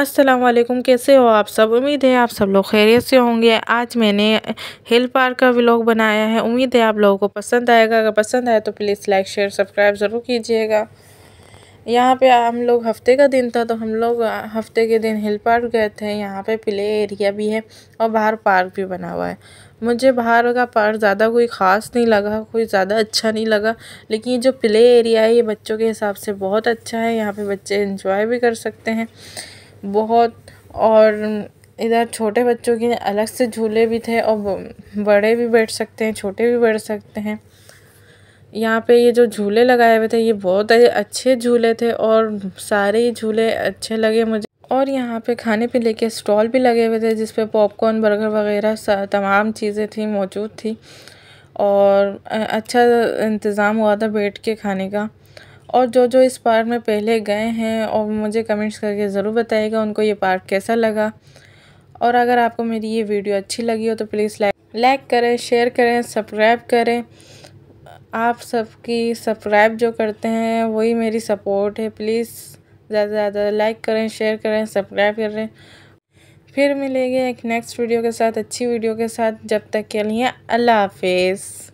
असलकुम कैसे हो आप सब उम्मीद है आप सब लोग खैरियत से होंगे आज मैंने हिल पार्क का व्लॉग बनाया है उम्मीद है आप लोगों को पसंद आएगा अगर पसंद आए तो प्लीज़ लाइक शेयर सब्सक्राइब ज़रूर कीजिएगा यहाँ पे हम लोग हफ्ते का दिन था तो हम लोग हफ्ते के दिन हिल पार्क गए थे यहाँ पे प्ले एरिया भी है और बाहर पार्क भी बना हुआ है मुझे बाहर का पार्क ज़्यादा कोई ख़ास नहीं लगा कोई ज़्यादा अच्छा नहीं लगा लेकिन ये जो प्ले एरिया है ये बच्चों के हिसाब से बहुत अच्छा है यहाँ पे बच्चे इन्जॉय भी कर सकते हैं बहुत और इधर छोटे बच्चों के अलग से झूले भी थे और बड़े भी बैठ सकते हैं छोटे भी बैठ सकते हैं यहाँ पे ये जो झूले लगाए हुए थे ये बहुत अच्छे झूले थे और सारे ही झूले अच्छे लगे मुझे और यहाँ पे खाने पीने के स्टॉल भी लगे हुए थे जिसपे पॉपकॉर्न बर्गर वगैरह तमाम चीज़ें थी मौजूद थी और अच्छा इंतज़ाम हुआ था बैठ के खाने का और जो जो इस पार्क में पहले गए हैं और मुझे कमेंट्स करके ज़रूर बताएगा उनको ये पार्क कैसा लगा और अगर आपको मेरी ये वीडियो अच्छी लगी हो तो प्लीज़ लाइक लाइक करें शेयर करें सब्सक्राइब करें आप सबकी सब्सक्राइब जो करते हैं वही मेरी सपोर्ट है प्लीज़ ज़्यादा से ज़्यादा लाइक करें शेयर करें सब्सक्राइब करें फिर मिलेंगे एक नेक्स्ट वीडियो के साथ अच्छी वीडियो के साथ जब तक के लिए अल्लाह हाफिज़